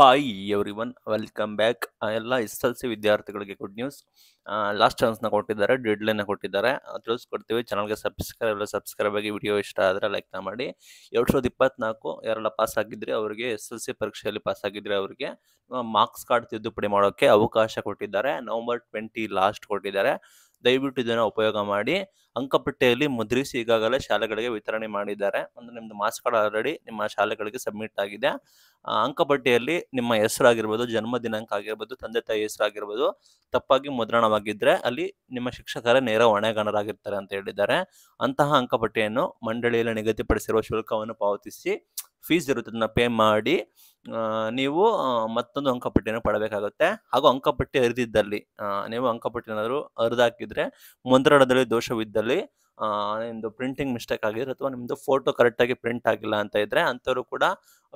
hi everyone welcome back ಎಲ್ಲ S L C ವಿದ್ಯಾರ್ಥಿಗಳಿಗೆ good news last ಚಾನ್ಸ್ನ ಕೊಟ್ಟಿದ್ದಾರೆ ಲೈನ್ ಕೊಟ್ಟಿದ್ದಾರೆ ತಿಳಿಸ್ಕೊಡ್ತೀವಿ ಚಾನಲ್ಗೆ ಸಬ್ಸ್ಕ್ರೈಬ್ ಎಲ್ಲ ಸಬ್ಸ್ಕ್ರೈಬ್ ಆಗಿ ವಿಡಿಯೋ ಇಷ್ಟ ಆದರೆ ಲೈಕ್ನ ಮಾಡಿ ಎರಡು ಸಾವಿರದ ಇಪ್ಪತ್ನಾಲ್ಕು ಯಾರೆಲ್ಲ ಪಾಸ್ ಆಗಿದ್ರೆ ಅವರಿಗೆ ಎಸ್ ಎಲ್ ಸಿ ಪರೀಕ್ಷೆಯಲ್ಲಿ ಪಾಸ್ ಆಗಿದ್ರೆ ಅವರಿಗೆ ಮಾರ್ಕ್ಸ್ ಕಾರ್ಡ್ ತಿದ್ದುಪಡಿ ಮಾಡೋಕ್ಕೆ ಅವಕಾಶ ಕೊಟ್ಟಿದ್ದಾರೆ ನವಂಬರ್ ಟ್ವೆಂಟಿ ಲಾಸ್ಟ್ ಕೊಟ್ಟಿದ್ದಾರೆ ದಯವಿಟ್ಟು ಇದನ್ನು ಉಪಯೋಗ ಮಾಡಿ ಅಂಕಪಟ್ಟೆಯಲ್ಲಿ ಮುದ್ರಿಸಿ ಈಗಾಗಲೇ ಶಾಲೆಗಳಿಗೆ ವಿತರಣೆ ಮಾಡಿದ್ದಾರೆ ಅಂದರೆ ನಿಮ್ಮದು ಮಾರ್ಕ್ಸ್ ಕಾರ್ಡ್ ಆಲ್ರೆಡಿ ನಿಮ್ಮ ಶಾಲೆಗಳಿಗೆ ಸಬ್ಮಿಟ್ ಆಗಿದೆ ಅಂಕಪಟ್ಟಿಯಲ್ಲಿ ನಿಮ್ಮ ಹೆಸರಾಗಿರ್ಬೋದು ಜನ್ಮ ದಿನಾಂಕ ಆಗಿರ್ಬೋದು ತಂದೆ ತಾಯಿ ಹೆಸರಾಗಿರ್ಬೋದು ತಪ್ಪಾಗಿ ಮುದ್ರಣವಾಗಿದ್ದರೆ ಅಲ್ಲಿ ನಿಮ್ಮ ಶಿಕ್ಷಕರೇ ನೇರ ಹೊಣೆಗಾಣರಾಗಿರ್ತಾರೆ ಅಂತ ಹೇಳಿದ್ದಾರೆ ಅಂತಹ ಅಂಕಪಟ್ಟಿಯನ್ನು ಮಂಡಳಿಯಲ್ಲಿ ನಿಗದಿಪಡಿಸಿರುವ ಶುಲ್ಕವನ್ನು ಪಾವತಿಸಿ ಫೀಸ್ ಇರುತ್ತೆ ಅದನ್ನ ಪೇ ಮಾಡಿ ನೀವು ಮತ್ತೊಂದು ಅಂಕಪಟ್ಟಿಯನ್ನು ಪಡಬೇಕಾಗುತ್ತೆ ಹಾಗೂ ಅಂಕಪಟ್ಟಿ ಅರಿದಿದ್ದಲ್ಲಿ ನೀವು ಅಂಕಪಟ್ಟಿ ಏನಾದರೂ ಅರಿದಾಕಿದ್ರೆ ಮುಂದ್ರಣದಲ್ಲಿ ದೋಷವಿದ್ದಲ್ಲಿ ನಿಮ್ಮದು ಪ್ರಿಂಟಿಂಗ್ ಮಿಸ್ಟೇಕ್ ಆಗಿದ್ರೆ ಅಥವಾ ನಿಮ್ಮದು ಫೋಟೋ ಕರೆಕ್ಟಾಗಿ ಪ್ರಿಂಟ್ ಆಗಿಲ್ಲ ಅಂತ ಇದ್ದರೆ ಅಂಥವ್ರು ಕೂಡ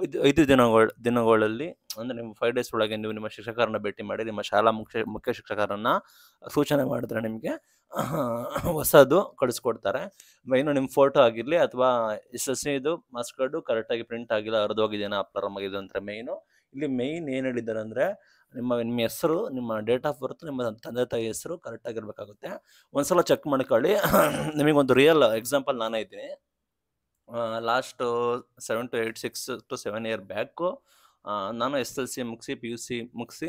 ಐದು ಐದು ದಿನಗಳ ದಿನಗಳಲ್ಲಿ ಅಂದರೆ ನಿಮ್ಮ ಫೈವ್ ಡೇಸ್ ಒಳಗೆ ನೀವು ನಿಮ್ಮ ಶಿಕ್ಷಕರನ್ನ ಭೇಟಿ ಮಾಡಿ ನಿಮ್ಮ ಶಾಲಾ ಮುಖ್ಯ ಮುಖ್ಯ ಶಿಕ್ಷಕರನ್ನ ಸೂಚನೆ ಮಾಡಿದ್ರೆ ನಿಮಗೆ ಹೊಸದು ಕಳಿಸ್ಕೊಡ್ತಾರೆ ಇನ್ನು ನಿಮ್ಮ ಫೋಟೋ ಆಗಿರಲಿ ಅಥವಾ ಎಸ್ ಎಸ್ ಇದು ಮಾಸ್ಕರ್ಡು ಕರೆಕ್ಟಾಗಿ ಪ್ರಿಂಟ್ ಆಗಿಲ್ಲ ಅರ್ಧೋಗಿದೆಯಾ ಅಪ್ಲರ್ ಆಗಿದೆ ಅಂದರೆ ಮೇಯ್ನು ಇಲ್ಲಿ ಮೇಯ್ನ್ ಏನು ಹೇಳಿದ್ದಾರೆ ಅಂದರೆ ನಿಮ್ಮ ನಿಮ್ಮ ಹೆಸರು ನಿಮ್ಮ ಡೇಟ್ ಆಫ್ ಬರ್ತ್ ನಿಮ್ಮ ತಂದೆ ತಾಯಿ ಹೆಸರು ಕರೆಕ್ಟ್ ಆಗಿರ್ಬೇಕಾಗುತ್ತೆ ಒಂದ್ಸಲ ಚೆಕ್ ಮಾಡ್ಕೊಳ್ಳಿ ನಿಮಗೊಂದು ರಿಯಲ್ ಎಕ್ಸಾಂಪಲ್ ನಾನೇ ಇದ್ದೀನಿ last seven to eight six to seven year back ನಾನು ಎಸ್ ಎಲ್ ಸಿ ಮುಗಿಸಿ ಪಿ ಯು ಸಿ ಮುಗಿಸಿ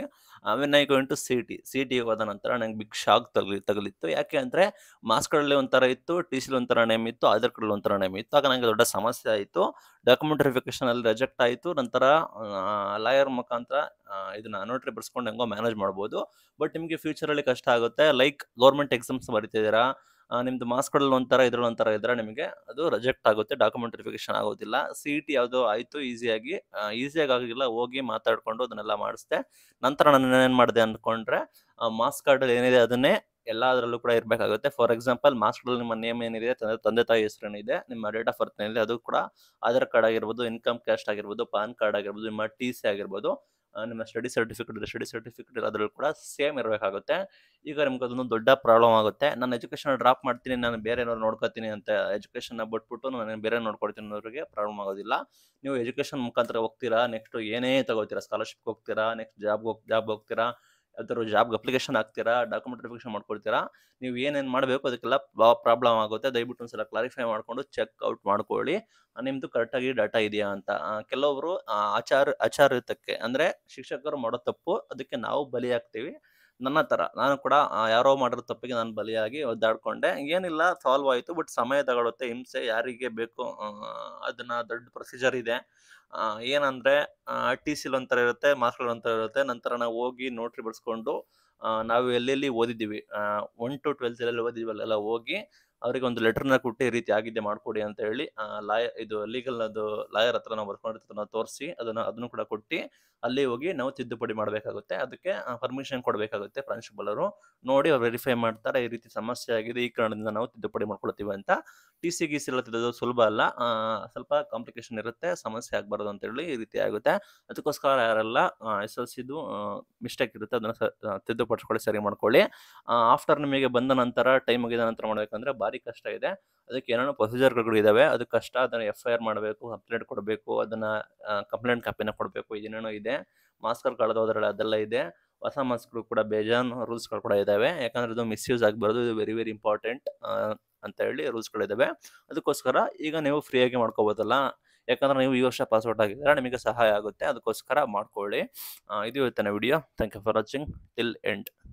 ಆಮೇಲೆ I going to C T C T ಹೋದ ನಂತರ ನಂಗೆ ಬಿಗ್ ಶಾಕ್ ತಗಲಿ ತಗಲಿತ್ತು ಯಾಕೆ ಅಂದರೆ ಮಾಸ್ಕ್ಗಳಲ್ಲಿ ಒಂಥರ ಇತ್ತು ಟಿ ಸಿಲಿ ಒಂಥರ ನೇಮ್ ಇತ್ತು ಆಧಾರ್ ಕಾರ್ಡ್ ಒಂಥರ ನೇಮ್ ಇತ್ತು ಆಗ ನನಗೆ ದೊಡ್ಡ ಸಮಸ್ಯೆ ಆಯಿತು ಡಾಕ್ಯುಮೆಂಟ್ ಅಲ್ಲಿ ರಿಜೆಕ್ಟ್ ಆಯಿತು ನಂತರ ಲಾಯರ್ ಮುಖಾಂತರ ಇದನ್ನ ನೋಟ್ರಿ ಬರ್ಸ್ಕೊಂಡು ಹೆಂಗೋ ಮ್ಯಾನೇಜ್ ಮಾಡ್ಬೋದು ಬಟ್ ನಿಮಗೆ ಫ್ಯೂಚರಲ್ಲಿ ಕಷ್ಟ ಆಗುತ್ತೆ ಲೈಕ್ ಗೌರ್ಮೆಂಟ್ ಎಕ್ಸಾಮ್ಸ್ ಬರಿತಿದ್ದೀರಾ ನಿಮ್ದು ಮಾರ್ಕ್ಸ್ಗಳಲ್ಲಿ ಒಂಥರ ಇದ್ರಲ್ಲಿ ಒಂಥರ ಇದ್ರೆ ನಿಮಗೆ ಅದು ರಿಜೆಕ್ಟ್ ಆಗುತ್ತೆ ಡಾಕ್ಯುಮೆಂಟ್ ವೆರಿಫಿಕೇಶನ್ ಆಗೋದಿಲ್ಲ ಸಿ ಇ ಟಿ ಯಾವುದೋ ಆಯಿತು ಈಸಿಯಾಗಿ ಈಸಿಯಾಗಿ ಆಗಿಲ್ಲ ಹೋಗಿ ಮಾತಾಡಿಕೊಂಡು ಅದನ್ನೆಲ್ಲ ಮಾಡಿಸ್ದೆ ನಂತರ ನಾನು ಏನು ಮಾಡಿದೆ ಅಂದ್ಕೊಂಡ್ರೆ ಮಾಸ್ಕ್ ಕಾರ್ಡಲ್ಲಿ ಏನಿದೆ ಅದನ್ನೇ ಅದರಲ್ಲೂ ಕೂಡ ಇರಬೇಕಾಗುತ್ತೆ ಫಾರ್ ಎಕ್ಸಾಂಪಲ್ ಮಾಸ್ಕ್ಗಳಲ್ಲಿ ನಿಮ್ಮ ನೇಮ್ ಏನಿದೆ ತಂದೆ ತಂದೆ ತಾಯಿ ಹೆಸರೇನಿದೆ ನಿಮ್ಮ ಡೇಟ್ ಆಫ್ ಬರ್ತ್ ಏನಿದೆ ಅದು ಕೂಡ ಆಧಾರ್ ಕಾರ್ಡ್ ಆಗಿರ್ಬೋದು ಇನ್ಕಮ್ ಕ್ಯಾಸ್ಟ್ ಆಗಿರ್ಬೋದು ಪಾನ್ ಕಾರ್ಡ್ ಆಗಿರ್ಬೋದು ನಿಮ್ಮ ಟಿ ಸಿ ಆಗಿರ್ಬೋದು ನಿಮ್ಮ ಸ್ಟಡಿ ಸರ್ಟಿಫಿಕೇಟ್ ಇದೆ ಸ್ಟಡಿ ಸರ್ಟಿಫಿಕೇಟ್ ಅದರಲ್ಲೂ ಕೂಡ ಸೇಮ್ ಇರಬೇಕಾಗುತ್ತೆ ಈಗ ನಿಮ್ಗೆ ಅದೊಂದು ದೊಡ್ಡ ಪ್ರಾಬ್ಲಮ್ ಆಗುತ್ತೆ ನಾನು ಎಜುಕೇಶನ್ ಡ್ರಾಪ್ ಮಾಡ್ತೀನಿ ನಾನು ಬೇರೆ ಏನಾದ್ರು ನೋಡ್ಕೊತೀನಿ ಅಂತ ಎಜುಕೇಷನ್ನ ಬಿಟ್ಬಿಟ್ಟು ನಾನು ಬೇರೆ ನೋಡ್ಕೊಡ್ತೀನಿ ಅನ್ನೋರಿಗೆ ಪ್ರಾಬ್ಲಮ್ ಆಗೋದಿಲ್ಲ ನೀವು ಎಜುಕೇಷನ್ ಮುಖಾಂತರ ಹೋಗ್ತೀರಾ ನೆಕ್ಸ್ಟ್ ಏನೇ ತಗೋತೀರಾ ಸ್ಕಾಲರ್ಶಿಪ್ ಹೋಗ್ತೀರಾ ನೆಕ್ಸ್ಟ್ ಜಾಬ್ಗೆ ಹೋಗಿ ಜಾಬ್ ಹೋಗ್ತೀರಾ ಯಾವ್ದಾದ್ರು ಜಾಬ್ಗೆ ಅಪ್ಲಿಕೇಶನ್ ಹಾಕ್ತೀರಾ ಡಾಕ್ಯುಮೆಂಟ್ ವೆರಿಫಿಕೇಶನ್ ಮಾಡ್ಕೊಳ್ತೀರಾ ನೀವು ಏನೇನು ಮಾಡಬೇಕು ಅದಕ್ಕೆಲ್ಲ ಪ್ರಾಬ್ಲಮ್ ಆಗುತ್ತೆ ದಯವಿಟ್ಟು ಒಂದ್ಸಲ ಕ್ಲಾರಿಫೈ ಮಾಡಿಕೊಂಡು ಚೆಕ್ ಔಟ್ ಮಾಡ್ಕೊಳ್ಳಿ ನಿಮ್ಮದು ಕರೆಕ್ಟಾಗಿ ಡಾಟಾ ಇದೆಯಾ ಅಂತ ಕೆಲವರು ಆಚಾರ ಆಚಾರಿತಕ್ಕೆ ಅಂದರೆ ಶಿಕ್ಷಕರು ಮಾಡೋ ತಪ್ಪು ಅದಕ್ಕೆ ನಾವು ಬಲಿಯಾಗ್ತೀವಿ ನನ್ನ ತರ ನಾನು ಕೂಡ ಯಾರೋ ಮಾಡಿರೋ ತಪ್ಪಿಗೆ ನಾನು ಬಲಿಯಾಗಿ ಒದ್ದಾಡ್ಕೊಂಡೆ ಏನಿಲ್ಲ ಸಾಲ್ವ್ ಆಯಿತು ಬಟ್ ಸಮಯ ತಗೊಳುತ್ತೆ ಹಿಂಸೆ ಯಾರಿಗೆ ಬೇಕು ಅದನ್ನ ದೊಡ್ಡ ಪ್ರೊಸೀಜರ್ ಇದೆ ಏನಂದ್ರೆ ಟಿ ಸಿಲ್ ಒಂಥರ ಇರುತ್ತೆ ಮಾಸ್ಟರ್ ಒಂಥರ ಇರುತ್ತೆ ನಂತರ ನಾವು ಹೋಗಿ ನೋಟ್ರಿ ಬಡ್ಸ್ಕೊಂಡು ನಾವು ಎಲ್ಲೆಲ್ಲಿ ಓದಿದ್ದೀವಿ ಒನ್ ಟು ಟ್ವೆಲ್ತ್ ಎಲ್ಲೆಲ್ಲಿ ಓದಿದ್ವಿ ಅಲ್ಲೆಲ್ಲ ಹೋಗಿ ಅವರಿಗೆ ಒಂದು ಲೆಟರ್ನ ಕೊಟ್ಟು ಈ ರೀತಿ ಆಗಿದೆ ಮಾಡಿಕೊಡಿ ಅಂತ ಹೇಳಿ ಲಾಯರ್ ಇದು ಲೀಗಲ್ ಅದು ಲಾಯರ್ ಹತ್ರ ನಾವು ವರ್ಕ್ ಅದನ್ನ ತೋರಿಸಿ ಅದನ್ನ ಅದನ್ನು ಕೂಡ ಕೊಟ್ಟು ಅಲ್ಲಿ ಹೋಗಿ ನಾವು ತಿದ್ದುಪಡಿ ಮಾಡಬೇಕಾಗುತ್ತೆ ಅದಕ್ಕೆ ಪರ್ಮಿಷನ್ ಕೊಡಬೇಕಾಗುತ್ತೆ ಅವರು ನೋಡಿ ಅವ್ರು ವೆರಿಫೈ ಮಾಡ್ತಾರೆ ಈ ರೀತಿ ಸಮಸ್ಯೆ ಆಗಿದೆ ಈ ಕಾರಣದಿಂದ ನಾವು ತಿದ್ದುಪಡಿ ಮಾಡ್ಕೊಳ್ತೀವಿ ಅಂತ ಟಿ ಸಿ ಗೀಸಿ ಎಲ್ಲ ತಿದ್ದೋದು ಸುಲಭ ಅಲ್ಲ ಸ್ವಲ್ಪ ಕಾಂಪ್ಲಿಕೇಶನ್ ಇರುತ್ತೆ ಸಮಸ್ಯೆ ಆಗಬಾರ್ದು ಅಂತ ಹೇಳಿ ಈ ರೀತಿ ಆಗುತ್ತೆ ಅದಕ್ಕೋಸ್ಕರ ಯಾರೆಲ್ಲ ಎಸ್ ಎಲ್ ಸಿದು ಮಿಸ್ಟೇಕ್ ಇರುತ್ತೆ ಅದನ್ನ ತಿದ್ದುಪಡಿಸ್ಕೊಳ್ಳಿ ಸರಿ ಮಾಡ್ಕೊಳ್ಳಿ ಆಫ್ಟರ್ ನಿಮಗೆ ಬಂದ ನಂತರ ಟೈಮ್ ಮುಗಿದ ನಂತರ ಮಾಡಬೇಕಂದ್ರೆ ಬಾರಿ ಭಾರಿ ಕಷ್ಟ ಇದೆ ಅದಕ್ಕೆ ಏನೇನೋ ಪ್ರೊಸೀಜರ್ಗಳು ಇದಾವೆ ಅದು ಕಷ್ಟ ಅದನ್ನ ಎಫ್ ಐ ಆರ್ ಮಾಡಬೇಕು ಕಂಪ್ಲೇಂಟ್ ಕೊಡಬೇಕು ಅದನ್ನ ಕಂಪ್ಲೇಂಟ್ ಕಾಪಿನ ಕೊಡಬೇಕು ಇದೇನೇನೋ ಇದೆ ಕಳೆದ ಹೋದ್ರಲ್ಲಿ ಅದೆಲ್ಲ ಇದೆ ಹೊಸ ಮಾಸ್ಕ್ಗಳು ಕೂಡ ರೂಲ್ಸ್ ರೂಲ್ಸ್ಗಳು ಕೂಡ ಇದ್ದಾವೆ ಯಾಕಂದ್ರೆ ಇದು ಮಿಸ್ಯೂಸ್ ಆಗಬಾರ್ದು ಇದು ವೆರಿ ವೆರಿ ಇಂಪಾರ್ಟೆಂಟ್ ಅಂತ ಹೇಳಿ ರೂಲ್ಸ್ಗಳಿದ್ದಾವೆ ಅದಕ್ಕೋಸ್ಕರ ಈಗ ನೀವು ಫ್ರೀಯಾಗಿ ಮಾಡ್ಕೋಬೋದಲ್ಲ ಯಾಕಂದ್ರೆ ನೀವು ಈ ವರ್ಷ ಪಾಸ್ವರ್ಡ್ ಆಗಿದ್ರೆ ನಿಮಗೆ ಸಹಾಯ ಆಗುತ್ತೆ ಅದಕ್ಕೋಸ್ಕರ ಮಾಡ್ಕೊಳ್ಳಿ ಇದು ಇವತ್ತಿನ video thank you for watching till end